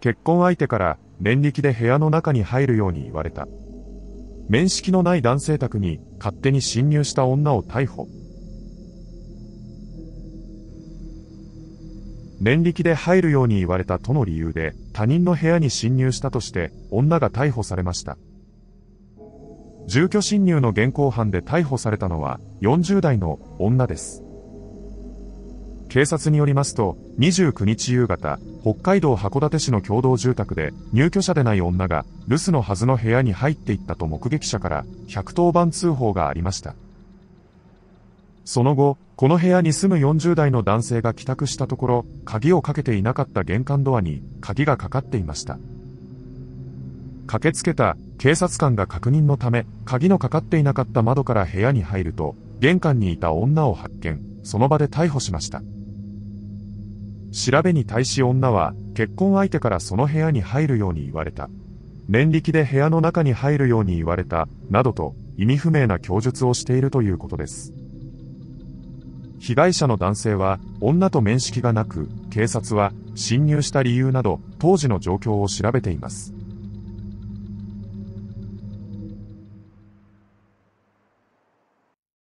結婚相手から念力で部屋の中に入るように言われた。面識のない男性宅に勝手に侵入した女を逮捕。念力で入るように言われたとの理由で他人の部屋に侵入したとして女が逮捕されました。住居侵入の現行犯で逮捕されたのは40代の女です。警察によりますと、29日夕方、北海道函館市の共同住宅で、入居者でない女が、留守のはずの部屋に入っていったと目撃者から、110番通報がありました。その後、この部屋に住む40代の男性が帰宅したところ、鍵をかけていなかった玄関ドアに、鍵がかかっていました。駆けつけた警察官が確認のため、鍵のかかっていなかった窓から部屋に入ると、玄関にいた女を発見、その場で逮捕しました。調べに対し女は、結婚相手からその部屋に入るように言われた。念力で部屋の中に入るように言われた、などと、意味不明な供述をしているということです。被害者の男性は、女と面識がなく、警察は、侵入した理由など、当時の状況を調べています。